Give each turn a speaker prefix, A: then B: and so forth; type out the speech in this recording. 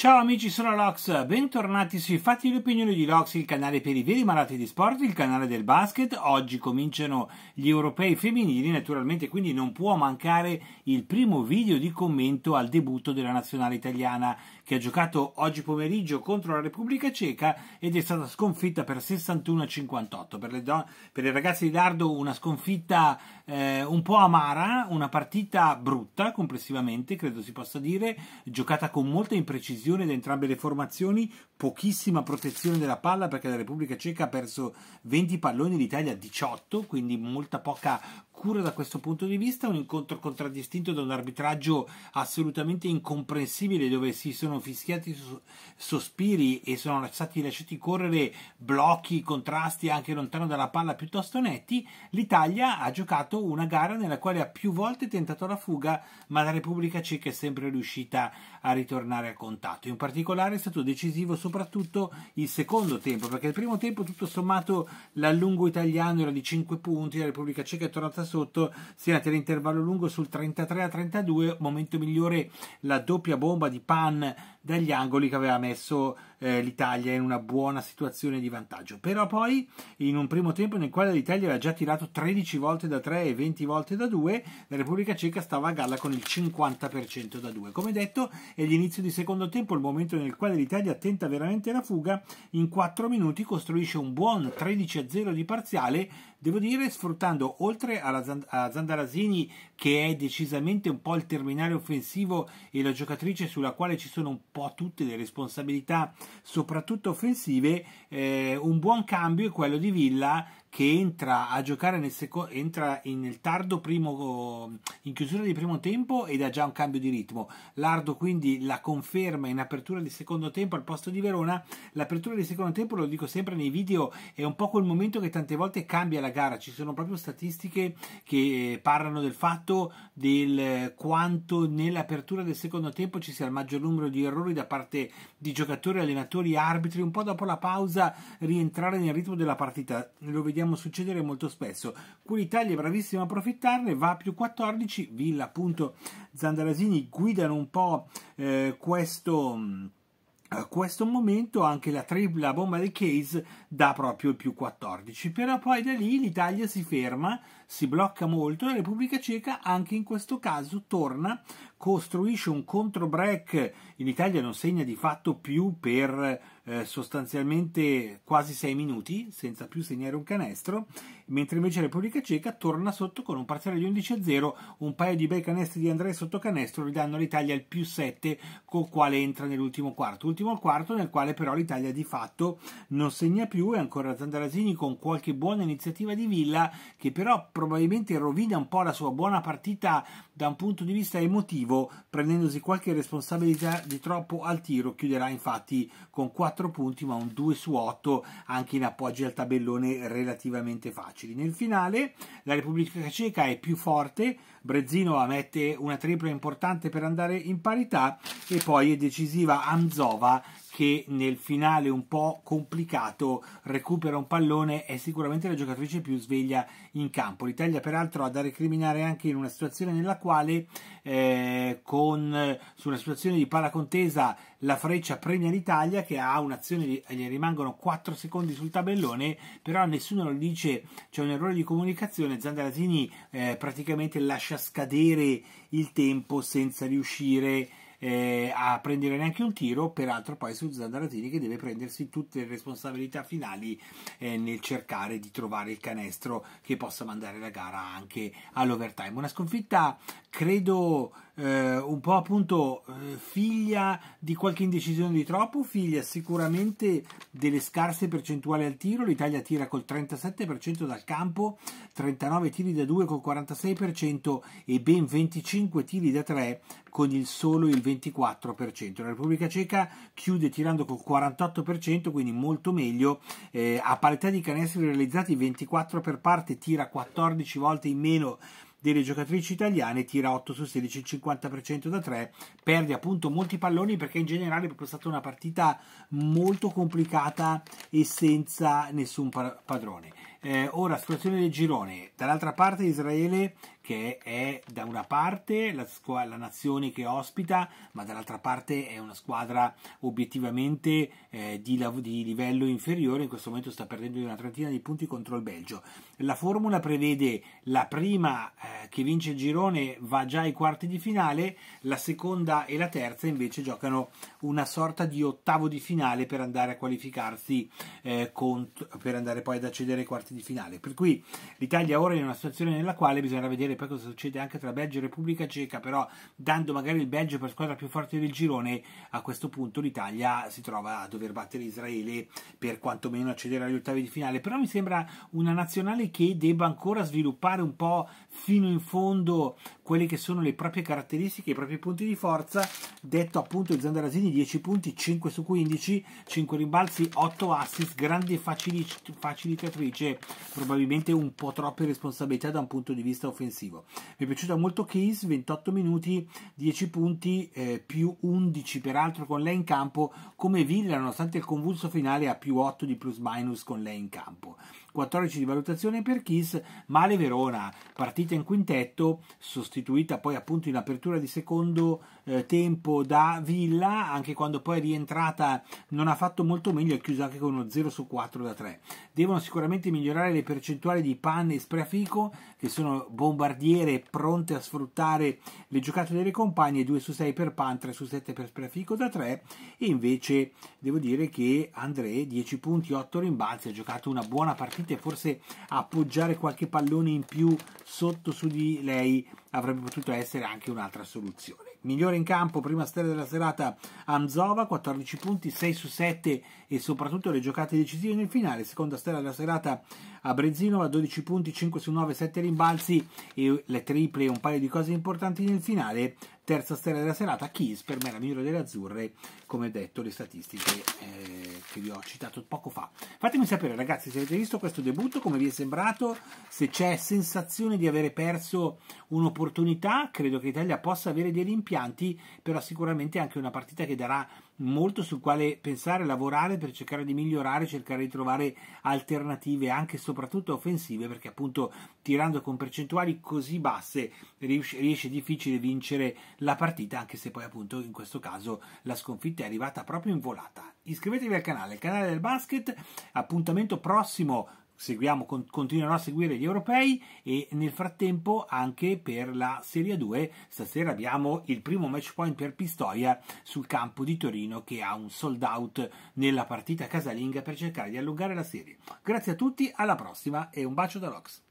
A: Ciao amici, sono Lox, bentornati sui Fatti di Opinioni di Lox, il canale per i veri malati di sport, il canale del basket. Oggi cominciano gli europei femminili, naturalmente, quindi non può mancare il primo video di commento al debutto della nazionale italiana che ha giocato oggi pomeriggio contro la Repubblica Ceca ed è stata sconfitta per 61-58. Per, don- per le ragazze di Dardo una sconfitta eh, un po' amara, una partita brutta complessivamente, credo si possa dire, giocata con molta imprecisione divisione da entrambe le formazioni, pochissima protezione della palla perché la Repubblica Ceca ha perso 20 palloni, l'Italia 18, quindi molta poca oscura da questo punto di vista, un incontro contraddistinto da un arbitraggio assolutamente incomprensibile dove si sono fischiati sospiri e sono stati lasciati correre blocchi, contrasti anche lontano dalla palla piuttosto netti, l'Italia ha giocato una gara nella quale ha più volte tentato la fuga, ma la Repubblica Ceca è sempre riuscita a ritornare a contatto. In particolare è stato decisivo soprattutto il secondo tempo, perché il primo tempo tutto sommato l'allungo italiano era di 5 punti, la Repubblica Ceca è tornata sotto, siete all'intervallo lungo sul 33 a 32, momento migliore la doppia bomba di Pan dagli angoli che aveva messo eh, l'Italia in una buona situazione di vantaggio. Però poi in un primo tempo nel quale l'Italia aveva già tirato 13 volte da 3 e 20 volte da 2, la Repubblica Ceca stava a galla con il 50% da 2. Come detto, è l'inizio di secondo tempo, il momento nel quale l'Italia tenta veramente la fuga, in 4 minuti costruisce un buon 13-0 di parziale, devo dire sfruttando oltre alla Zand- a Zandalasini che è decisamente un po' il terminale offensivo e la giocatrice sulla quale ci sono un po' tutte le responsabilità soprattutto offensive eh, un buon cambio è quello di Villa che entra a giocare nel, seco- entra nel tardo primo, in chiusura di primo tempo ed ha già un cambio di ritmo. Lardo quindi la conferma in apertura di secondo tempo al posto di Verona. L'apertura di secondo tempo, lo dico sempre nei video, è un po' quel momento che tante volte cambia la gara. Ci sono proprio statistiche che parlano del fatto del quanto nell'apertura del secondo tempo ci sia il maggior numero di errori da parte di giocatori, allenatori, arbitri. Un po' dopo la pausa rientrare nel ritmo della partita. Lo vediamo vediamo succedere molto spesso. Quell'Italia è bravissima a approfittarne, va a più 14, Villa appunto Zandarasini guidano un po' eh, questo... A eh, questo momento anche la, tripla bomba di Case dà proprio il più 14, però poi da lì l'Italia si ferma, si blocca molto, la Repubblica Ceca anche in questo caso torna, costruisce un contro break, in Italia non segna di fatto più per eh, sostanzialmente quasi 6 minuti senza più segnare un canestro, mentre invece la Repubblica Ceca torna sotto con un parziale di 11-0, un paio di bei canestri di Andrea sotto canestro ridanno all'Italia il più 7 con quale entra nell'ultimo quarto, ultimo quarto nel quale però l'Italia di fatto non segna più e ancora Zandarasini con qualche buona iniziativa di Villa che però probabilmente rovina un po' la sua buona partita da un punto di vista emotivo, prendendosi qualche responsabilità di troppo al tiro, chiuderà infatti con 4 punti ma un 2 su 8 anche in appoggi al tabellone relativamente facili. Nel finale la Repubblica Ceca è più forte, Brezzino mette una tripla importante per andare in parità e poi è decisiva Anzova che nel finale un po' complicato recupera un pallone, è sicuramente la giocatrice più sveglia in campo. L'Italia peraltro ha da recriminare anche in una situazione nella quale eh, con, su una situazione di pala contesa la freccia premia l'Italia che ha un'azione, gli rimangono 4 secondi sul tabellone, però nessuno lo dice, c'è un errore di comunicazione, Zandaratini eh, praticamente lascia scadere il tempo senza riuscire a eh, a prendere neanche un tiro, peraltro poi su Zandaratini che deve prendersi tutte le responsabilità finali eh, nel cercare di trovare il canestro che possa mandare la gara anche all'overtime. Una sconfitta credo eh, un po' appunto eh, figlia di qualche indecisione di troppo, figlia sicuramente delle scarse percentuali al tiro, l'Italia tira col 37% dal campo, 39 tiri da 2 col 46% e ben 25 tiri da 3 con il solo il 24%. La Repubblica Ceca chiude tirando col 48%, quindi molto meglio, eh, a parità di canestri realizzati 24 per parte, tira 14 volte in meno delle giocatrici italiane, tira 8 su 16, il 50% da 3, perde appunto molti palloni perché in generale è proprio stata una partita molto complicata e senza nessun padrone. Eh, ora, situazione del girone. Dall'altra parte Israele, che è da una parte la, la nazione che ospita, ma dall'altra parte è una squadra obiettivamente eh, di, di, livello inferiore. In questo momento sta perdendo una trentina di punti contro il Belgio. La formula prevede la prima eh, che vince il girone va già ai quarti di finale, la seconda e la terza invece giocano una sorta di ottavo di finale per andare a qualificarsi eh, per andare poi ad accedere ai quarti di finale di finale. Per cui l'Italia ora è in una situazione nella quale bisognerà vedere poi cosa succede anche tra Belgio e Repubblica Ceca, però dando magari il Belgio per squadra più forte del girone, a questo punto l'Italia si trova a dover battere Israele per quantomeno accedere agli ottavi di finale. Però mi sembra una nazionale che debba ancora sviluppare un po' fino in fondo quelle che sono le proprie caratteristiche, i propri punti di forza. Detto appunto Zandarasini 10 punti, 5 su 15, 5 rimbalzi, 8 assist, grande facili facilitatrice, probabilmente un po' troppe responsabilità da un punto di vista offensivo. Mi è piaciuta molto Keys, 28 minuti, 10 punti, eh, più 11 peraltro con lei in campo, come Villa nonostante il convulso finale ha più 8 di plus minus con lei in campo. 14 di valutazione per Kiss, Male Verona, partita in quintetto, sostituita poi appunto in apertura di secondo eh, tempo da Villa, anche quando poi è rientrata non ha fatto molto meglio, è chiusa anche con uno 0 su 4 da 3. Devono sicuramente migliorare le percentuali di Pan e Spreafico, che sono bombardiere pronte a sfruttare le giocate delle compagne, 2 su 6 per Pan, 3 su 7 per Spreafico da 3, e invece devo dire che André 10 punti, 8 rimbalzi, ha giocato una buona partita partite, forse appoggiare qualche pallone in più sotto su di lei avrebbe potuto essere anche un'altra soluzione. Migliore in campo, prima stella della serata, Anzova, 14 punti, 6 su 7 e soprattutto le giocate decisive nel finale. Seconda stella della serata, Brezzinova, 12 punti, 5 su 9, 7 rimbalzi e le triple e un paio di cose importanti nel finale. Terza stella della serata, Kiss, per me la migliore delle azzurre, come detto le statistiche... Eh, che vi ho citato poco fa. Fatemi sapere ragazzi se avete visto questo debutto, come vi è sembrato, se c'è sensazione di avere perso un'opportunità, credo che l'Italia possa avere dei rimpianti, però sicuramente anche una partita che darà molto sul quale pensare, lavorare per cercare di migliorare, cercare di trovare alternative anche e soprattutto offensive, perché appunto tirando con percentuali così basse riesce, riesce difficile vincere la partita, anche se poi appunto in questo caso la sconfitta è arrivata proprio in volata. Iscrivetevi al canale, il canale del basket, appuntamento prossimo seguiamo, con, continuano a seguire gli europei e nel frattempo anche per la Serie 2 stasera abbiamo il primo match point per Pistoia sul campo di Torino che ha un sold out nella partita casalinga per cercare di allungare la serie. Grazie a tutti, alla prossima e un bacio da Lox.